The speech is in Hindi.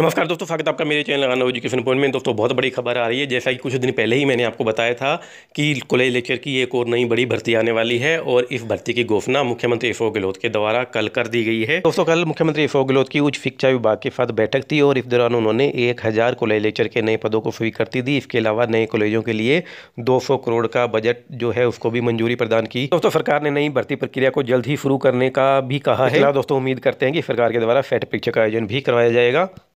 नमस्कार दोस्तों स्वागत आपका मेरे चैनल लगाना एजुकेशन पॉइंट में दोस्तों बहुत बड़ी खबर आ रही है जैसा कि कुछ दिन पहले ही मैंने आपको बताया था कि कॉलेज लेक्चर की एक और नई बड़ी भर्ती आने वाली है और इस भर्ती की घोषणा मुख्यमंत्री अशोक गहलोत के द्वारा कल कर दी गई है दोस्तों कल मुख्यमंत्री अशोक गहलोत की उच्च शिक्षा विभाग के साथ बैठक थी और इस दौरान उन्होंने एक कॉलेज लेक्चर के नए पदों को स्वीकृति दी इसके अलावा नए कॉलेजों के लिए दो करोड़ का बजट जो है उसको भी मंजूरी प्रदान की दोस्तों सरकार ने नई भर्ती प्रक्रिया को जल्द ही शुरू करने का भी कहा है दोस्तों उम्मीद करते हैं कि सरकार के द्वारा फैट परीक्षा का आयोजन भी करवाया जाएगा